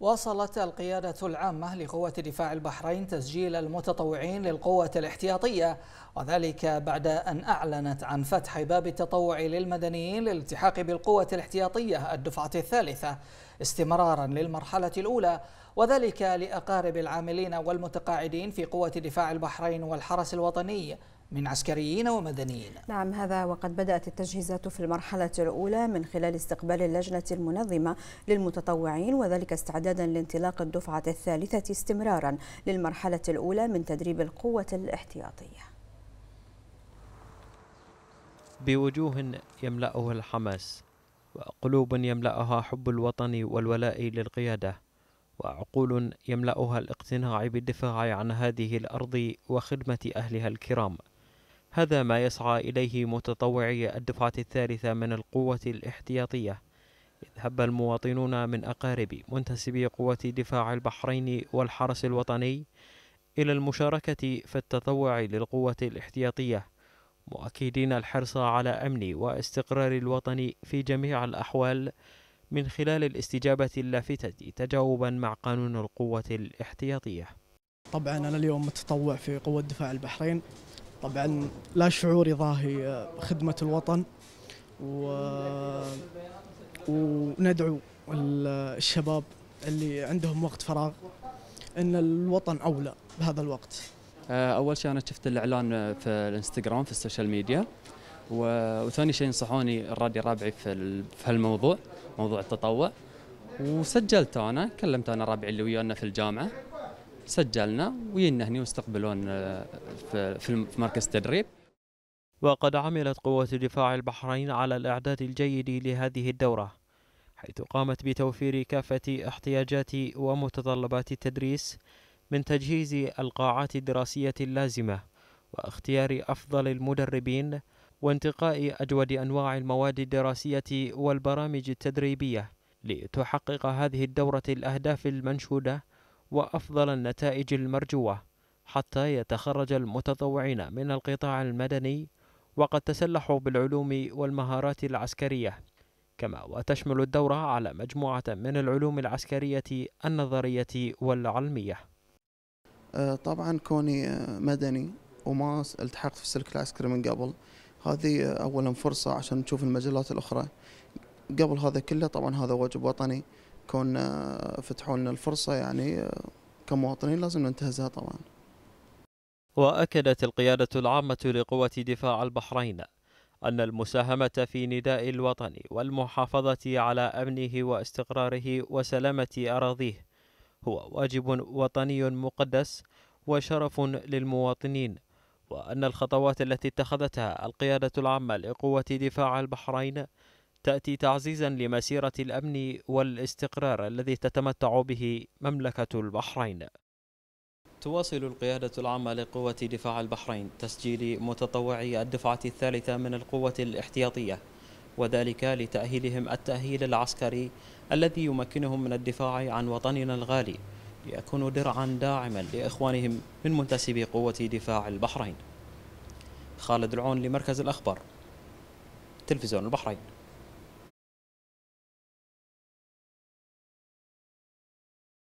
واصلت القيادة العامة لقوة دفاع البحرين تسجيل المتطوعين للقوة الاحتياطية وذلك بعد أن أعلنت عن فتح باب التطوع للمدنيين للالتحاق بالقوة الاحتياطية الدفعة الثالثة استمرارا للمرحلة الأولى وذلك لأقارب العاملين والمتقاعدين في قوة دفاع البحرين والحرس الوطني من عسكريين ومدنيين نعم هذا وقد بدأت التجهيزات في المرحلة الأولى من خلال استقبال اللجنة المنظمة للمتطوعين وذلك استعدادا لانطلاق الدفعة الثالثة استمرارا للمرحلة الأولى من تدريب القوة الاحتياطية بوجوه يملأه الحماس وقلوب يملأها حب الوطن والولاء للقيادة وعقول يملأها الاقتناع بالدفاع عن هذه الأرض وخدمة أهلها الكرام هذا ما يسعى إليه متطوعي الدفعة الثالثة من القوة الاحتياطية إذ هب المواطنون من أقارب منتسبي قوة دفاع البحرين والحرس الوطني إلى المشاركة في التطوع للقوة الاحتياطية مؤكدين الحرص على أمن واستقرار الوطن في جميع الأحوال من خلال الاستجابة اللافتة تجاوبا مع قانون القوة الاحتياطية طبعا أنا اليوم متطوع في قوة دفاع البحرين طبعا لا شعور يضاهي خدمة الوطن و... وندعو الشباب اللي عندهم وقت فراغ ان الوطن اولى بهذا الوقت. آه، اول شيء انا شفت الاعلان في الانستغرام في السوشيال ميديا وثاني شيء نصحوني الرادي رابعي في في هالموضوع موضوع التطوع وسجلت انا كلمت انا رابعي اللي ويانا في الجامعه سجلنا وينا هني واستقبلونا في مركز التدريب وقد عملت قوات دفاع البحرين على الإعداد الجيد لهذه الدورة حيث قامت بتوفير كافة احتياجات ومتطلبات التدريس من تجهيز القاعات الدراسية اللازمة واختيار أفضل المدربين وانتقاء أجود أنواع المواد الدراسية والبرامج التدريبية لتحقق هذه الدورة الأهداف المنشودة وأفضل النتائج المرجوة حتى يتخرج المتطوعين من القطاع المدني وقد تسلحوا بالعلوم والمهارات العسكرية كما وتشمل الدورة على مجموعة من العلوم العسكرية النظرية والعلمية أه، طبعا كوني أه، مدني وما التحقت في السلك العسكري من قبل هذه أه، أولا فرصة عشان نشوف المجالات الأخرى قبل هذا كله طبعا هذا واجب وطني كون آه، فتحوا لنا الفرصة يعني آه، كمواطنين لازم ننتهزها طبعا وأكدت القيادة العامة لقوة دفاع البحرين أن المساهمة في نداء الوطن والمحافظة على أمنه واستقراره وسلامة أراضيه هو واجب وطني مقدس وشرف للمواطنين وأن الخطوات التي اتخذتها القيادة العامة لقوة دفاع البحرين تأتي تعزيزا لمسيرة الأمن والاستقرار الذي تتمتع به مملكة البحرين تواصل القيادة العامة لقوة دفاع البحرين تسجيل متطوعي الدفعة الثالثة من القوة الاحتياطية وذلك لتأهيلهم التأهيل العسكري الذي يمكنهم من الدفاع عن وطننا الغالي ليكونوا درعا داعما لإخوانهم من منتسبي قوة دفاع البحرين خالد العون لمركز الأخبار تلفزيون البحرين